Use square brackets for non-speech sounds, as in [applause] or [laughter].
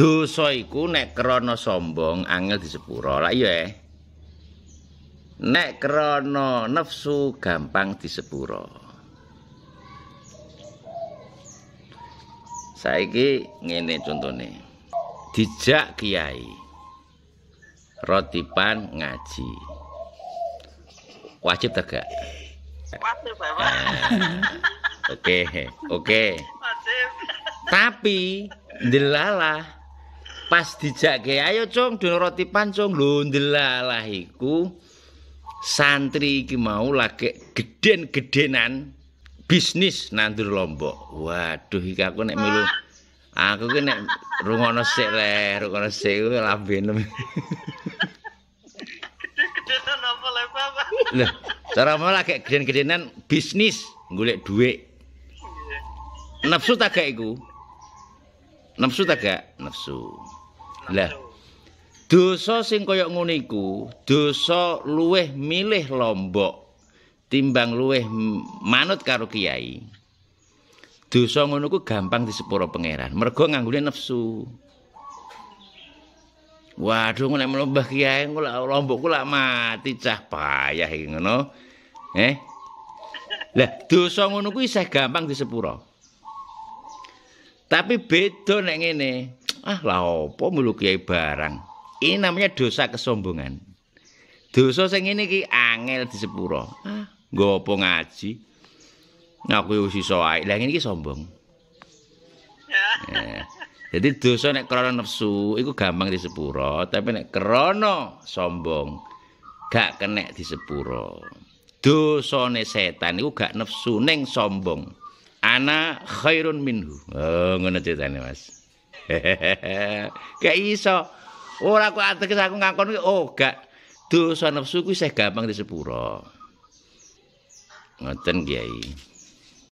dosa iku nek krana sombong angel disepuro lah iya eh nek krana nafsu gampang disepuro saiki ngene contohnya, dijak kiai rotipan ngaji wajib tegak ah. oke oke okay, okay. tapi delalah Pas dijake ayo cung dono roti pancung lho ndelalah iku santri iki mau lagi geden-gedenan bisnis nandur lombok. Waduh iki aku nek milu aku ki nek rungono sik le, rungono sik ku lambenem. gedenan apa le, Lah, cara malah kayak geden-gedenan bisnis golek duit iya. Nafsu tagak iku. Nafsu tagak, nafsu. Lah dosa sing kaya ngono iku, dosa luweh milih lombok timbang luweh manut karo kiai. Dosa ngono ku gampang disepuro pangeran, mergo nganggone nafsu. Waduh nek mlombah kiai engko lak lombokku lak mati cah payah iki ngono. Eh. Lah dosa ngono ku isih gampang disepuro. Tapi beda nek ngene, ah lah apa melu barang ini namanya dosa kesombongan dosa sing ini ki angel di sepuro ah gopo ngaji ngaku yo si soai lah ini sombong [laughs] yeah. jadi dosa nek krono nafsu itu gampang di sepuro tapi nek krono sombong gak kena di sepuro dosane setan iku gak nafsu ning sombong ana khairun minhu oh ngono ceritane mas [laughs] gak iso. Ora kok ateke aku ngakon oh gak dosa nafsu ku isih gampang disepuro. Ngoten, kiai